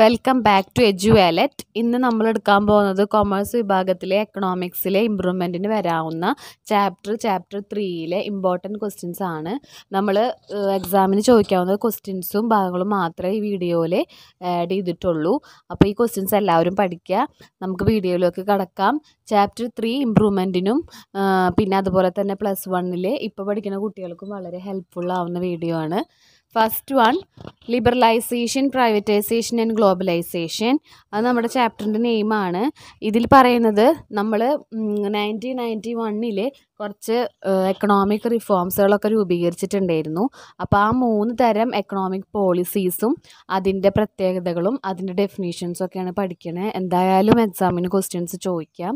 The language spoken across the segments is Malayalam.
welcome back to Edu Wallet ഇന്ന് നമ്മൾ എടുക്കാൻ പോകുന്നത് കൊമേഴ്സ് വിഭാഗത്തിലെ എക്കണോമിക്സിലെ ഇമ്പ്രൂവ്മെൻറ്റിന് വരാവുന്ന ചാപ്റ്റർ ചാപ്റ്റർ ത്രീയിലെ ഇമ്പോർട്ടൻറ്റ് ക്വസ്റ്റ്യൻസ് ആണ് നമ്മൾ എക്സാമിന് ചോദിക്കാവുന്ന ക്വസ്റ്റ്യൻസും ഭാഗങ്ങളും മാത്രമേ ഈ വീഡിയോയിൽ ആഡ് ചെയ്തിട്ടുള്ളൂ അപ്പോൾ ഈ ക്വസ്റ്റ്യൻസ് എല്ലാവരും പഠിക്കുക നമുക്ക് വീഡിയോയിലേക്ക് കടക്കാം ചാപ്റ്റർ ത്രീ ഇമ്പ്രൂവ്മെൻറ്റിനും പിന്നെ അതുപോലെ തന്നെ പ്ലസ് വണ്ണിൽ ഇപ്പോൾ പഠിക്കുന്ന കുട്ടികൾക്കും വളരെ ഹെൽപ്ഫുൾ ആവുന്ന വീഡിയോ ആണ് first one liberalisation privatisation and globalisation അത് നമ്മുടെ ചാപ്റ്ററിൻ്റെ നെയിമാണ് ഇതിൽ പറയുന്നത് നമ്മൾ നയൻറ്റീൻ നയൻറ്റി വണ്ണിൽ കുറച്ച് എക്കണോമിക് റിഫോംസുകളൊക്കെ രൂപീകരിച്ചിട്ടുണ്ടായിരുന്നു അപ്പം ആ മൂന്ന് തരം എക്കണോമിക് പോളിസീസും അതിൻ്റെ പ്രത്യേകതകളും അതിൻ്റെ ഡെഫിനേഷൻസും ഒക്കെയാണ് പഠിക്കണത് എന്തായാലും എക്സാമിന് ക്വസ്റ്റ്യൻസ് ചോദിക്കാം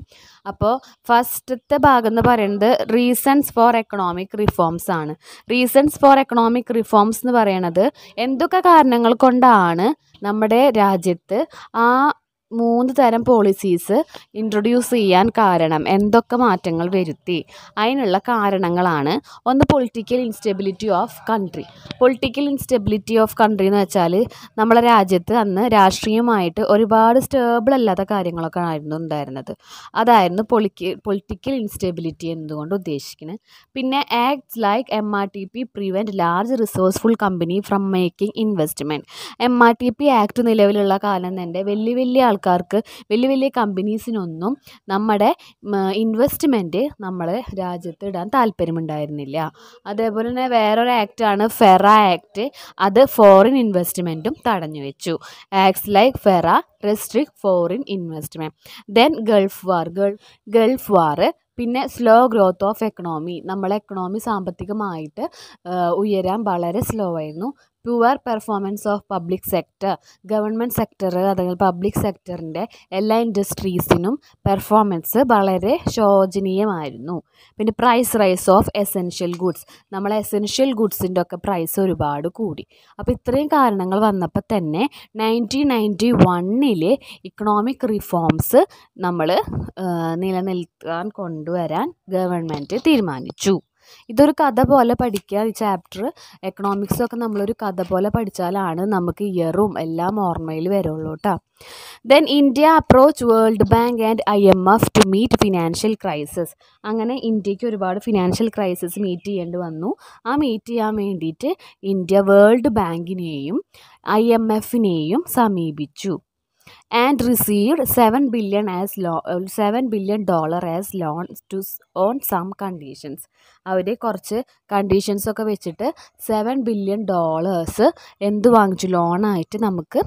അപ്പോൾ ഫസ്റ്റത്തെ ഭാഗം എന്ന് പറയുന്നത് റീസൺസ് ഫോർ എക്കണോമിക് റിഫോംസ് ആണ് റീസൺസ് ഫോർ എക്കണോമിക് റിഫോംസ് എന്ന് പറയണത് എന്തൊക്കെ കാരണങ്ങൾ കൊണ്ടാണ് നമ്മുടെ രാജ്യത്ത് ആ മൂന്ന് തരം പോളിസീസ് ഇൻട്രൊഡ്യൂസ് ചെയ്യാൻ കാരണം എന്തൊക്കെ മാറ്റങ്ങൾ വരുത്തി അതിനുള്ള കാരണങ്ങളാണ് ഒന്ന് political instability of country political instability of country എന്ന് വെച്ചാൽ നമ്മളെ രാജ്യത്ത് അന്ന് രാഷ്ട്രീയമായിട്ട് ഒരുപാട് സ്റ്റേബിൾ അല്ലാത്ത കാര്യങ്ങളൊക്കെ ആയിരുന്നു ഉണ്ടായിരുന്നത് അതായിരുന്നു പൊളിറ്റിക്കൽ ഇൻസ്റ്റെബിലിറ്റി എന്നതുകൊണ്ട് ഉദ്ദേശിക്കുന്നത് പിന്നെ acts like M R T P prevent large resourceful company from making investment M R T P act നിലവിലുള്ള കാലം തന്നെ വലിയ വലിയ ആൾക്കാർ ആൾക്കാർക്ക് വലിയ വലിയ കമ്പനീസിനൊന്നും നമ്മുടെ ഇൻവെസ്റ്റ്മെൻറ്റ് നമ്മളെ രാജ്യത്ത് ഇടാൻ താല്പര്യമുണ്ടായിരുന്നില്ല അതേപോലെ തന്നെ വേറൊരു ആക്റ്റാണ് ഫെറ ആക്റ്റ് അത് ഫോറിൻ ഇൻവെസ്റ്റ്മെൻറ്റും തടഞ്ഞു വെച്ചു acts like FERA restrict foreign investment then Gulf War Gulf War പിന്നെ സ്ലോ ഗ്രോത്ത് ഓഫ് എക്കണോമി നമ്മളെ എക്കണോമി സാമ്പത്തികമായിട്ട് ഉയരാൻ വളരെ സ്ലോ ആയിരുന്നു poor performance of public sector government sector അതായത് പബ്ലിക് സെക്ടറിൻ്റെ എല്ലാ ഇൻഡസ്ട്രീസിനും പെർഫോമൻസ് വളരെ ശോചനീയമായിരുന്നു പിന്നെ price rise of essential goods നമ്മളെ എസെൻഷ്യൽ ഗുഡ്സിൻ്റെ ഒക്കെ പ്രൈസ് ഒരുപാട് കൂടി അപ്പോൾ ഇത്രയും കാരണങ്ങൾ വന്നപ്പോൾ തന്നെ നയൻറ്റീൻ നയൻറ്റി ഇക്കണോമിക് റിഫോംസ് നമ്മൾ നിലനിൽക്കാൻ കൊണ്ടുവരാൻ ഗവൺമെൻറ് തീരുമാനിച്ചു ഇതൊരു കഥ പോലെ പഠിക്കുക ഈ ചാപ്റ്റർ എക്കണോമിക്സൊക്കെ നമ്മളൊരു കഥ പോലെ പഠിച്ചാലാണ് നമുക്ക് ഇയറും എല്ലാം ഓർമ്മയിൽ വരുള്ളൂ കേട്ടോ then India approach World Bank and I M F to meet financial crisis അങ്ങനെ ഇന്ത്യക്ക് ഒരുപാട് ഫിനാൻഷ്യൽ ക്രൈസിസ് മീറ്റ് ചെയ്യേണ്ടി വന്നു ആ മീറ്റ് ചെയ്യാൻ വേണ്ടിയിട്ട് ഇന്ത്യ വേൾഡ് ബാങ്കിനെയും ഐ എം എഫിനെയും സമീപിച്ചു and received seven billion as low seven billion dollar as loan to on some conditions അവർ കുറച്ച് കണ്ടീഷൻസൊക്കെ വെച്ചിട്ട് സെവൻ ബില്യൺ ഡോളേഴ്സ് എന്ത് വാങ്ങിച്ചു ലോണായിട്ട് നമുക്ക്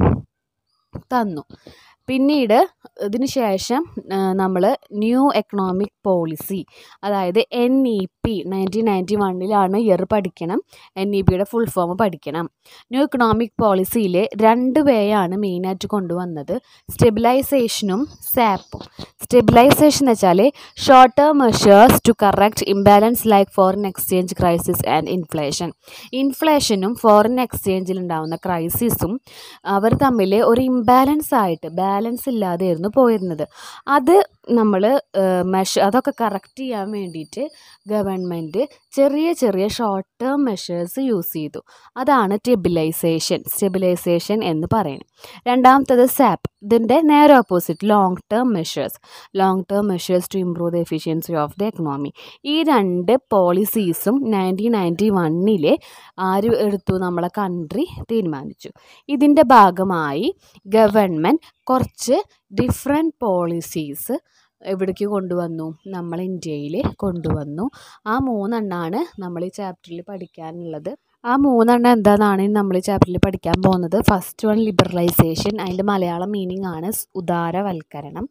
തന്നു പിന്നീട് ഇതിന് ശേഷം നമ്മൾ ന്യൂ എക്കണോമിക് പോളിസി അതായത് N E P nineteen ninety വണ്ണിലാണ് ഇയർ പഠിക്കണം എൻ ഇ പിയുടെ ഫുൾ ഫോം പഠിക്കണം ന്യൂ എക്കണോമിക് പോളിസിയിൽ രണ്ട് പേയാണ് മെയിനായിട്ട് കൊണ്ടുവന്നത് സ്റ്റെബിലൈസേഷനും സാപ്പും സ്റ്റെബിലൈസേഷൻ എന്ന് വെച്ചാൽ short term measures to correct imbalance like foreign exchange crisis and inflation ഇൻഫ്ലേഷനും ഫോറിൻ എക്സ്ചേഞ്ചിൽ ഉണ്ടാകുന്ന ക്രൈസിസും അവർ തമ്മിൽ ഒരു ഇംബാലൻസ് ആയിട്ട് ബാലൻസ് ഇല്ലാതെയായിരുന്നു പോയിരുന്നത് അത് നമ്മൾ മെഷ അതൊക്കെ കറക്റ്റ് ചെയ്യാൻ വേണ്ടിയിട്ട് ഗവൺമെൻറ് ചെറിയ ചെറിയ ഷോർട്ട് ടേം മെഷേഴ്സ് യൂസ് ചെയ്തു അതാണ് സ്റ്റെബിലൈസേഷൻ സ്റ്റെബിലൈസേഷൻ എന്ന് പറയുന്നത് രണ്ടാമത്തത് സാപ്പ് ഇതിൻ്റെ നേരെ opposite long term measures long term measures to improve the efficiency of the economy ഈ രണ്ട് പോളിസീസും നയൻറ്റീൻ നയൻറ്റി വണ്ണിലെ ആര് എടുത്തു നമ്മളെ കൺട്രി തീരുമാനിച്ചു ഇതിൻ്റെ ഭാഗമായി ഗവൺമെൻറ് കുറച്ച് ഡിഫറെൻ്റ് പോളിസീസ് എവിടേക്ക് കൊണ്ടുവന്നു നമ്മൾ ഇന്ത്യയിൽ കൊണ്ടുവന്നു ആ മൂന്നെണ്ണമാണ് നമ്മൾ ഈ ചാപ്റ്ററിൽ പഠിക്കാനുള്ളത് ആ മൂന്നെണ്ണം എന്താണെന്നാണ് നമ്മൾ ചാപ്റ്ററിൽ പഠിക്കാൻ പോകുന്നത് ഫസ്റ്റ് വൺ ലിബറലൈസേഷൻ അതിൻ്റെ മലയാളം മീനിങ് ആണ് ഉദാരവൽക്കരണം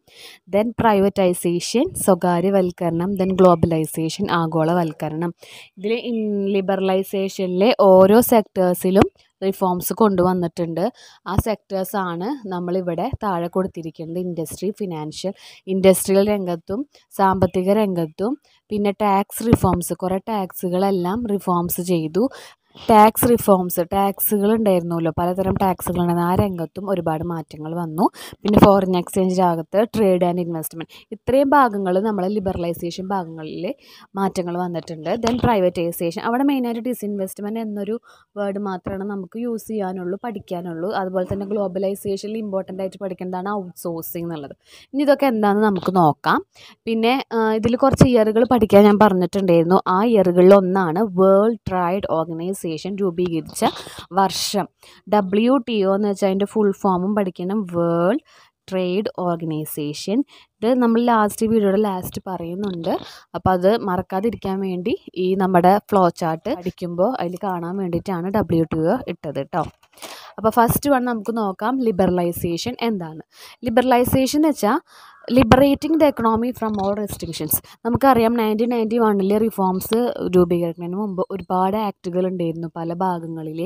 ദെൻ പ്രൈവറ്റൈസേഷൻ സ്വകാര്യവൽക്കരണം ദെൻ ഗ്ലോബലൈസേഷൻ ആഗോളവൽക്കരണം ഇതിൽ ലിബറലൈസേഷനിലെ ഓരോ സെക്ടേഴ്സിലും റിഫോംസ് കൊണ്ടുവന്നിട്ടുണ്ട് ആ സെക്ടേഴ്സാണ് നമ്മളിവിടെ താഴെ കൊടുത്തിരിക്കുന്നത് ഇൻഡസ്ട്രി ഫിനാൻഷ്യൽ ഇൻഡസ്ട്രിയൽ രംഗത്തും സാമ്പത്തിക രംഗത്തും പിന്നെ ടാക്സ് റിഫോംസ് കുറേ ടാക്സുകളെല്ലാം റിഫോംസ് ചെയ്തു ടാക്സ് റിഫോംസ് ടാക്സുകൾ ഉണ്ടായിരുന്നല്ലോ പലതരം ടാക്സുകൾ ഉണ്ടായിരുന്നു ആ രംഗത്തും ഒരുപാട് മാറ്റങ്ങൾ വന്നു പിന്നെ ഫോറിൻ എക്സ്ചേഞ്ച് ഭാഗത്ത് ട്രേഡ് ആൻഡ് ഇൻവെസ്റ്റ്മെൻറ്റ് ഇത്രയും ഭാഗങ്ങൾ നമ്മൾ ലിബറലൈസേഷൻ ഭാഗങ്ങളിൽ മാറ്റങ്ങൾ വന്നിട്ടുണ്ട് ദെൻ പ്രൈവറ്റൈസേഷൻ അവിടെ മെയിനായിട്ട് ഡിസ്ഇൻവെസ്റ്റ്മെൻറ്റ് എന്നൊരു വേർഡ് മാത്രമാണ് നമുക്ക് യൂസ് ചെയ്യാനുള്ളൂ പഠിക്കാനുള്ളൂ അതുപോലെ തന്നെ ഗ്ലോബലൈസേഷനിൽ ഇമ്പോർട്ടൻ്റ് ആയിട്ട് പഠിക്കേണ്ടതാണ് ഔട്ട് എന്നുള്ളത് ഇനി ഇതൊക്കെ എന്താണെന്ന് നമുക്ക് നോക്കാം പിന്നെ ഇതിൽ കുറച്ച് ഇയറുകൾ പഠിക്കാൻ ഞാൻ പറഞ്ഞിട്ടുണ്ടായിരുന്നു ആ ഇയറുകളിൽ ഒന്നാണ് വേൾഡ് ട്രൈഡ് ഓർഗനൈസേഷൻ അസോസിയേഷൻ രൂപീകരിച്ച വർഷം ഡബ്ല്യു ടി ഒ എന്ന് വെച്ചാൽ അതിൻ്റെ ഫുൾ ഫോമും പഠിക്കണം വേൾഡ് ട്രേഡ് ഓർഗനൈസേഷൻ ഇത് നമ്മൾ ലാസ്റ്റ് വീഡിയോയുടെ ലാസ്റ്റ് പറയുന്നുണ്ട് അപ്പോൾ അത് മറക്കാതിരിക്കാൻ വേണ്ടി ഈ നമ്മുടെ ഫ്ലോ ചാർട്ട് പഠിക്കുമ്പോൾ അതിൽ കാണാൻ വേണ്ടിയിട്ടാണ് ഡബ്ല്യു ടി ഒ ഇട്ടത് കേട്ടോ അപ്പോൾ ഫസ്റ്റ് വൺ നമുക്ക് നോക്കാം ലിബറലൈസേഷൻ എന്താണ് ലിബറലൈസേഷൻ എന്ന് വെച്ചാൽ liberating the economy from all restrictions നമുക്കറിയാം നയൻറ്റീൻ നയൻറ്റി വണ്ണിലെ റിഫോംസ് രൂപീകരിക്കുന്നതിന് മുമ്പ് ഒരുപാട് ആക്റ്റുകൾ ഉണ്ടായിരുന്നു പല ഭാഗങ്ങളിൽ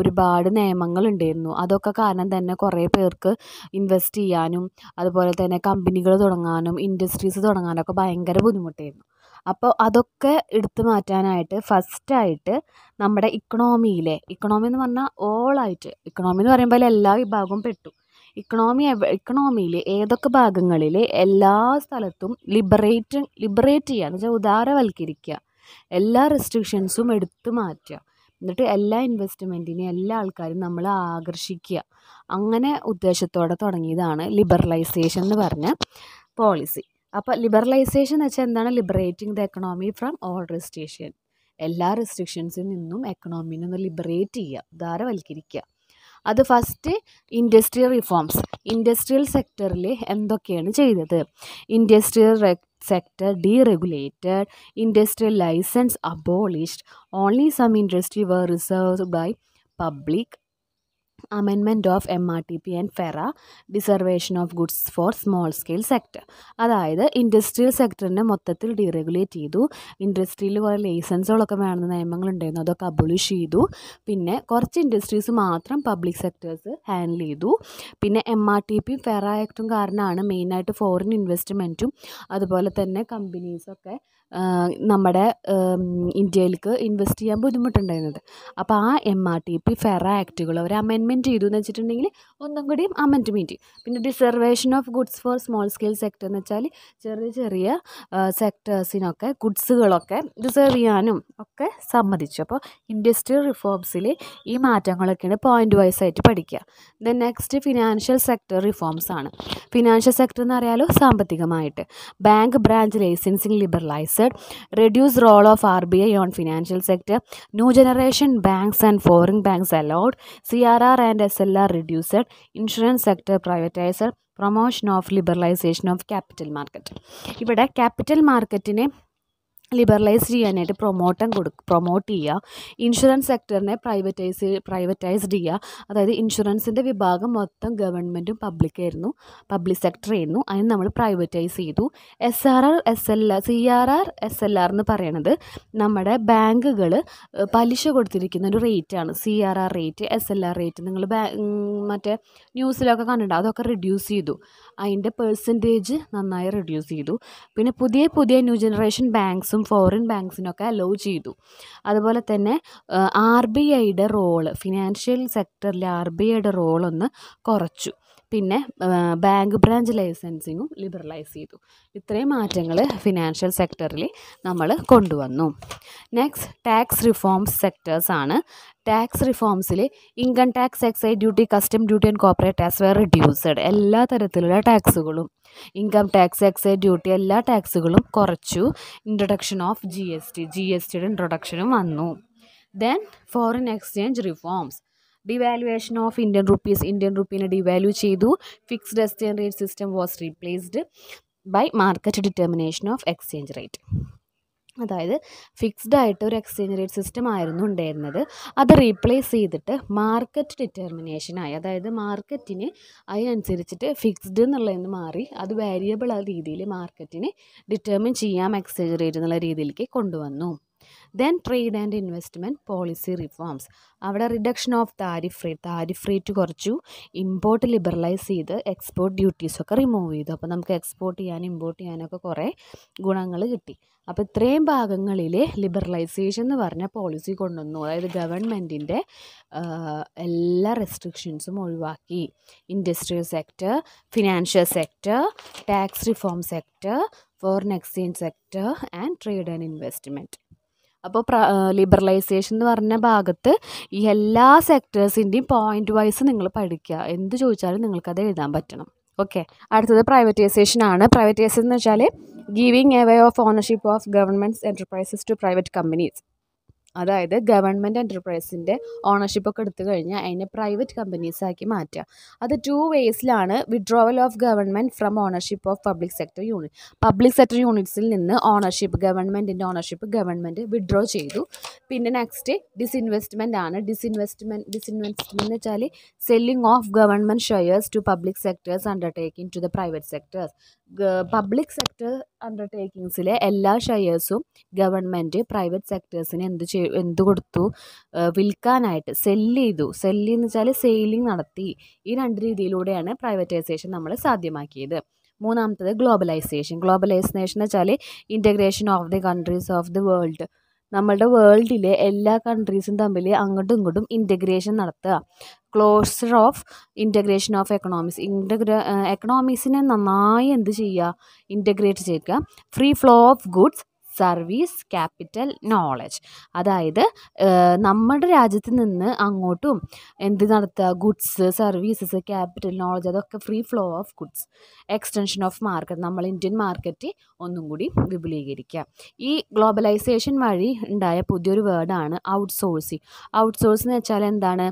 ഒരുപാട് നിയമങ്ങൾ ഉണ്ടായിരുന്നു അതൊക്കെ കാരണം തന്നെ കുറേ പേർക്ക് ഇൻവെസ്റ്റ് ചെയ്യാനും അതുപോലെ തന്നെ കമ്പനികൾ തുടങ്ങാനും ഇൻഡസ്ട്രീസ് തുടങ്ങാനൊക്കെ ഭയങ്കര ബുദ്ധിമുട്ടായിരുന്നു അപ്പോൾ അതൊക്കെ എടുത്തു മാറ്റാനായിട്ട് ഫസ്റ്റായിട്ട് നമ്മുടെ ഇക്കണോമിയിലെ ഇക്കണോമി എന്ന് പറഞ്ഞാൽ ഓളായിട്ട് ഇക്കണോമി എന്ന് പറയുമ്പോൾ എല്ലാ വിഭാഗവും പെട്ടു ഇക്കണോമി ഇക്കണോമിയിൽ ഏതൊക്കെ ഭാഗങ്ങളിൽ എല്ലാ സ്ഥലത്തും ലിബറേറ്റ് ലിബറേറ്റ് ചെയ്യുക എന്ന് വെച്ചാൽ ഉദാരവൽക്കരിക്കുക എല്ലാ റെസ്ട്രിക്ഷൻസും എടുത്തു മാറ്റുക എന്നിട്ട് എല്ലാ ഇൻവെസ്റ്റ്മെൻറ്റിനെയും എല്ലാ ആൾക്കാരും നമ്മൾ ആകർഷിക്കുക അങ്ങനെ ഉദ്ദേശത്തോടെ തുടങ്ങിയതാണ് ലിബറലൈസേഷൻ എന്ന് പറഞ്ഞ പോളിസി അപ്പോൾ ലിബറലൈസേഷൻ എന്ന് വെച്ചാൽ എന്താണ് liberating the economy from all restriction എല്ലാ റെസ്ട്രിക്ഷൻസിൽ നിന്നും എക്കണോമിനെ ഒന്ന് ലിബറേറ്റ് ചെയ്യുക ഉദാരവൽക്കരിക്കുക അത് ഫസ്റ്റ് ഇൻഡസ്ട്രിയൽ റിഫോംസ് ഇൻഡസ്ട്രിയൽ സെക്ടറിൽ എന്തൊക്കെയാണ് ചെയ്തത് industrial sector deregulated industrial license abolished only some industry where reserved by public amendment of M R T P and FERA dereservation of goods for small scale sector അതായത് ഇൻഡസ്ട്രിയൽ സെക്ടറിനെ മൊത്തത്തിൽ ഡീറെഗുലേറ്റ് ചെയ്തു ഇൻഡസ്ട്രിയിൽ കുറേ ലൈസൻസുകളൊക്കെ വേണമെന്ന നിയമങ്ങളുണ്ടായിരുന്നു അതൊക്കെ അബോളിഷ് ചെയ്തു പിന്നെ കുറച്ച് ഇൻഡസ്ട്രീസ് മാത്രം പബ്ലിക് സെക്ടേഴ്സ് ഹാൻഡിൽ ചെയ്തു പിന്നെ എം ആർ ടി പിയും ഫെറ ആക്റ്റും കാരണമാണ് മെയിനായിട്ട് ഫോറിൻ ഇൻവെസ്റ്റ്മെൻറ്റും അതുപോലെ തന്നെ കമ്പനീസൊക്കെ നമ്മുടെ ഇന്ത്യയിലേക്ക് ഇൻവെസ്റ്റ് ചെയ്യാൻ ബുദ്ധിമുട്ടുണ്ടായിരുന്നത് അപ്പോൾ ആ M R T P FERA ആക്റ്റുകൾ അവർ അമെൻമെൻറ്റ് ചെയ്തു എന്ന് വെച്ചിട്ടുണ്ടെങ്കിൽ ഒന്നും കൂടി അമെൻറ്റ്മെൻറ്റ് പിന്നെ dereservation of goods for small scale sector എന്ന് വെച്ചാൽ ചെറിയ ചെറിയ സെക്ടേഴ്സിനൊക്കെ ഗുഡ്സുകളൊക്കെ റിസർവ് ചെയ്യാനും ഒക്കെ സമ്മതിച്ചു അപ്പോൾ ഇൻഡസ്ട്രിയൽ റിഫോംസിൽ ഈ മാറ്റങ്ങളൊക്കെയാണ് പോയിൻ്റ് വൈസ് ആയിട്ട് പഠിക്കുക then next financial sector reforms ആണ് ഫിനാൻഷ്യൽ സെക്ടർ എന്ന് അറിയാലോ സാമ്പത്തികമായിട്ട് bank branch licensing liberalize invested reduce role of R B I on financial sector new generation banks and foreign banks allowed C R R and S L R reduced insurance sector privatized promotion of liberalization of capital market ഇവിടെ ക്യാപിറ്റൽ മാർക്കറ്റിനെ ലിബറലൈസ് ചെയ്യാനായിട്ട് പ്രൊമോട്ടൻ കൊടു പ്രൊമോട്ട് ചെയ്യുക ഇൻഷുറൻസ് സെക്ടറിനെ പ്രൈവറ്റൈസ് പ്രൈവറ്റൈസ്ഡ് ചെയ്യുക അതായത് ഇൻഷുറൻസിൻ്റെ വിഭാഗം മൊത്തം ഗവൺമെൻറ്റും പബ്ലിക്കായിരുന്നു പബ്ലിക് സെക്ടർ ആയിരുന്നു അതിന് നമ്മൾ പ്രൈവറ്റൈസ് ചെയ്തു S R R S L R C R R S L R എന്ന് പറയണത് നമ്മുടെ ബാങ്കുകൾ പലിശ കൊടുത്തിരിക്കുന്ന ഒരു റേറ്റാണ് C R R rate S L R rate നിങ്ങൾ ബാ മറ്റേ ന്യൂസിലൊക്കെ കണ്ടിട്ടുണ്ട് അതൊക്കെ റിഡ്യൂസ് ചെയ്തു അതിൻ്റെ പേഴ്സൻറ്റേജ് നന്നായി റിഡ്യൂസ് ചെയ്തു പിന്നെ പുതിയ പുതിയ ന്യൂ ജനറേഷൻ ബാങ്ക്സും ബാങ്ക്സിനും ഫോറിൻ ബാങ്ക്സിനൊക്കെ അലോ ചെയ്തു അതുപോലെ തന്നെ ആർ ബി ഐയുടെ റോള് ഫിനാൻഷ്യൽ സെക്ടറിലെ ആർ ബി ഐയുടെ റോളൊന്ന് കുറച്ചു പിന്നെ ബാങ്ക് ബ്രാഞ്ച് ലൈസൻസിങ്ങും ലിബറലൈസ് ചെയ്തു ഇത്രയും മാറ്റങ്ങൾ ഫിനാൻഷ്യൽ സെക്ടറിൽ നമ്മൾ കൊണ്ടുവന്നു നെക്സ്റ്റ് ടാക്സ് റിഫോംസ് സെക്ടേഴ്സ് ആണ് ടാക്സ് റിഫോംസിൽ income tax excise duty custom duty and corporate tax were reduced എല്ലാ തരത്തിലുള്ള ടാക്സുകളും ഇൻകം ടാക്സ് എക്സൈസ് ഡ്യൂട്ടി എല്ലാ ടാക്സുകളും കുറച്ചു introduction of G S T G S ടിയുടെ ഇൻട്രൊഡക്ഷനും വന്നു then foreign exchange reforms devaluation of Indian rupees Indian റുപ്പീനെ ഡിവാല്യൂ ചെയ്തു fixed exchange rate system was replaced by market determination of exchange rate അതായത് ഫിക്സ്ഡ് ആയിട്ട് ഒരു എക്സ്ചേഞ്ച് റേറ്റ് സിസ്റ്റം ആയിരുന്നു ഉണ്ടായിരുന്നത് അത് റീപ്ലേസ് ചെയ്തിട്ട് മാർക്കറ്റ് ഡിറ്റർമിനേഷനായി അതായത് മാർക്കറ്റിന് അതിനനുസരിച്ചിട്ട് ഫിക്സ്ഡ് എന്നുള്ളതെന്ന് മാറി അത് വേരിയബിൾ ആ രീതിയിൽ മാർക്കറ്റിന് ഡിറ്റർമിൻ ചെയ്യാം എക്സ്ചേഞ്ച് റേറ്റ് എന്നുള്ള രീതിയിലേക്ക് കൊണ്ടുവന്നു then trade and investment policy reforms അവിടെ reduction of tariff rate tariff rate കുറച്ചു ഇമ്പോർട്ട് ലിബറലൈസ് ചെയ്ത് എക്സ്പോർട്ട് ഡ്യൂട്ടീസൊക്കെ റിമൂവ് ചെയ്തു അപ്പോൾ നമുക്ക് എക്സ്പോർട്ട് ചെയ്യാനും ഇമ്പോർട്ട് ചെയ്യാനൊക്കെ കുറേ ഗുണങ്ങൾ കിട്ടി അപ്പോൾ ഇത്രയും ഭാഗങ്ങളിലെ ലിബറലൈസേഷൻ എന്ന് പറഞ്ഞ പോളിസി കൊണ്ടുവന്നു അതായത് ഗവൺമെൻറ്റിൻ്റെ എല്ലാ റെസ്ട്രിക്ഷൻസും ഒഴിവാക്കി industrial sector financial sector tax reform sector foreign exchange sector and trade and investment അപ്പോൾ ലിബറലൈസേഷൻ എന്ന് പറഞ്ഞ ഭാഗത്ത് ഈ എല്ലാ സെക്ടേഴ്സിൻ്റെയും പോയിൻ്റ് വൈസ് നിങ്ങൾ പഠിക്കുക എന്ത് ചോദിച്ചാലും നിങ്ങൾക്കത് എഴുതാൻ പറ്റണം ഓക്കെ അടുത്തത് പ്രൈവറ്റൈസേഷൻ ആണ് പ്രൈവറ്റൈസേഷൻ എന്ന് വെച്ചാൽ giving a way of ownership of governments enterprises to private companies അതായത് ഗവൺമെൻറ് എൻ്റർപ്രൈസിൻ്റെ ഒക്കെ എടുത്തു കഴിഞ്ഞാൽ അതിനെ പ്രൈവറ്റ് കമ്പനീസാക്കി മാറ്റുക അത് ടു വേസിലാണ് withdrawal of government from ownership of public sector unit public sector യൂണിറ്റ്സിൽ നിന്ന് ഓണർഷിപ്പ് ഗവൺമെൻറ്റിൻ്റെ ഓണർഷിപ്പ് ഗവൺമെൻറ് വിഡ്രോ ചെയ്തു പിന്നെ നെക്സ്റ്റ് ഡിസ്ഇൻവെസ്റ്റ്മെൻ്റ് ആണ് ഡിസ്ഇൻവെസ്റ്റ്മെൻറ്റ് ഡിസിൻവെസ്റ്റ്മെൻറ്റ് എന്ന് വെച്ചാൽ selling of government shares to public sectors undertaking to the private sectors public sector അണ്ടർടേക്കിങ്സിലെ എല്ലാ ഷെയർസും ഗവൺമെൻറ് പ്രൈവറ്റ് സെക്ടേഴ്സിന് എന്ത് ചെയ് എന്ത് കൊടുത്തു വിൽക്കാനായിട്ട് സെല്ല് ചെയ്തു സെല്ല് എന്ന് വെച്ചാൽ സെയിലിംഗ് നടത്തി ഈ രണ്ട് രീതിയിലൂടെയാണ് പ്രൈവറ്റൈസേഷൻ നമ്മൾ സാധ്യമാക്കിയത് മൂന്നാമത്തത് ഗ്ലോബലൈസേഷൻ ഗ്ലോബലൈസേഷൻ എന്ന് വെച്ചാൽ integration of the countries of the world നമ്മളുടെ വേൾഡിലെ എല്ലാ കൺട്രീസും തമ്മിൽ അങ്ങോട്ടും ഇങ്ങോട്ടും ഇൻറ്റഗ്രേഷൻ നടത്തുക closer of integration of economics ഇൻറ്റഗ്ര എക്കണോമിക്സിനെ നന്നായി എന്ത് ചെയ്യുക ഇൻറ്റഗ്രേറ്റ് ചെയ്യുക free flow of goods service capital knowledge അതായത് നമ്മുടെ രാജ്യത്ത് നിന്ന് അങ്ങോട്ടും എന്ത് നടത്തുക ഗുഡ്സ് സർവീസസ് ക്യാപിറ്റൽ നോളജ് അതൊക്കെ free flow of goods extension of market നമ്മൾ ഇന്ത്യൻ മാർക്കറ്റ് ഒന്നും കൂടി വിപുലീകരിക്കുക ഈ ഗ്ലോബലൈസേഷൻ വഴി ഉണ്ടായ പുതിയൊരു വേർഡാണ് ഔട്ട്സോഴ്സിങ് ഔട്ട്സോഴ്സ് എന്ന് വെച്ചാൽ എന്താണ്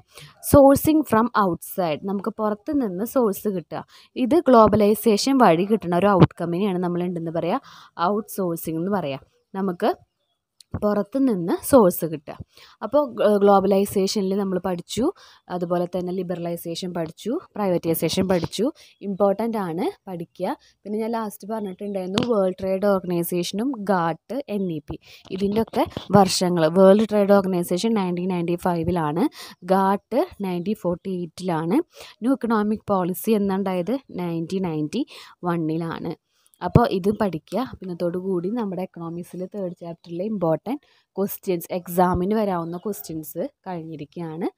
സോഴ്സിങ് ഫ്രം ഔട്ട്സൈഡ് നമുക്ക് പുറത്ത് നിന്ന് സോഴ്സ് കിട്ടുക ഇത് ഗ്ലോബലൈസേഷൻ വഴി കിട്ടുന്ന ഒരു ഔട്ട്കമ്മിനെയാണ് നമ്മൾ ഉണ്ടെന്ന് പറയുക ഔട്ട്സോഴ്സിംഗ് എന്ന് പറയുക നമുക്ക് പുറത്ത് നിന്ന് സോഴ്സ് കിട്ടുക അപ്പോൾ ഗ്ലോബലൈസേഷനിൽ നമ്മൾ പഠിച്ചു അതുപോലെ തന്നെ ലിബറലൈസേഷൻ പഠിച്ചു പ്രൈവറ്റൈസേഷൻ പഠിച്ചു ഇമ്പോർട്ടൻ്റ് ആണ് പഠിക്കുക പിന്നെ ഞാൻ ലാസ്റ്റ് പറഞ്ഞിട്ടുണ്ടായിരുന്നു വേൾഡ് ട്രേഡ് ഓർഗനൈസേഷനും ഗാട്ട് എൻ ഇ പി ഇതിൻ്റെയൊക്കെ വർഷങ്ങൾ World Trade Organization nineteen ninety ഫൈവിലാണ് ഗാട്ട് നയൻറ്റീൻ ഫോർട്ടി എയ്റ്റിലാണ് ന്യൂ ഇക്കണോമിക് പോളിസി എന്നുണ്ടായത് നയൻറ്റീൻ നയൻറ്റി വണ്ണിലാണ് അപ്പോൾ ഇത് പഠിക്കുക പിന്നത്തോടുകൂടി നമ്മുടെ എക്കണോമിക്സിൽ തേർഡ് ചാപ്റ്ററിലെ ഇമ്പോർട്ടൻറ്റ് ക്വസ്റ്റ്യൻസ് എക്സാമിന് വരാവുന്ന ക്വസ്റ്റ്യൻസ് കഴിഞ്ഞിരിക്കുകയാണ്